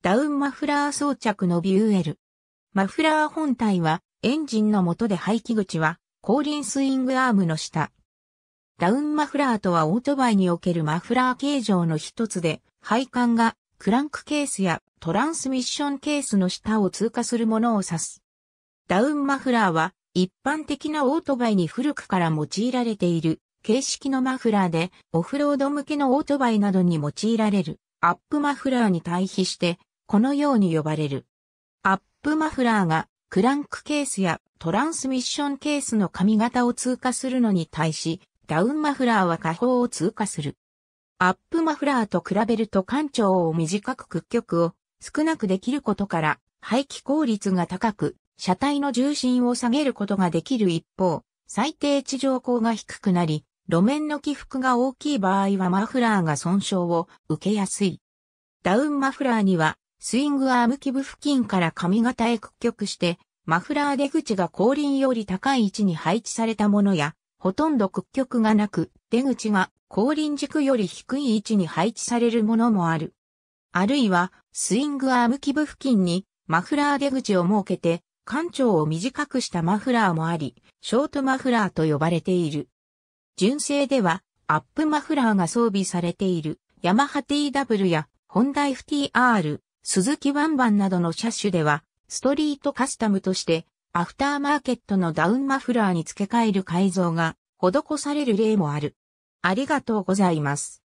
ダウンマフラー装着のビューエル。マフラー本体はエンジンの下で排気口は後輪スイングアームの下。ダウンマフラーとはオートバイにおけるマフラー形状の一つで、配管がクランクケースやトランスミッションケースの下を通過するものを指す。ダウンマフラーは一般的なオートバイに古くから用いられている形式のマフラーでオフロード向けのオートバイなどに用いられるアップマフラーに対比してこのように呼ばれる。アップマフラーがクランクケースやトランスミッションケースの髪型を通過するのに対し、ダウンマフラーは下方を通過する。アップマフラーと比べると干潮を短く屈曲を少なくできることから排気効率が高く、車体の重心を下げることができる一方、最低地上高が低くなり、路面の起伏が大きい場合はマフラーが損傷を受けやすい。ダウンマフラーにはスイングアーム基部付近から髪型へ屈曲して、マフラー出口が後輪より高い位置に配置されたものや、ほとんど屈曲がなく、出口が後輪軸より低い位置に配置されるものもある。あるいは、スイングアーム基部付近にマフラー出口を設けて、艦長を短くしたマフラーもあり、ショートマフラーと呼ばれている。純正では、アップマフラーが装備されている、ヤマハ TW やホンダ FTR、鈴木ワンバンなどの車種では、ストリートカスタムとして、アフターマーケットのダウンマフラーに付け替える改造が施される例もある。ありがとうございます。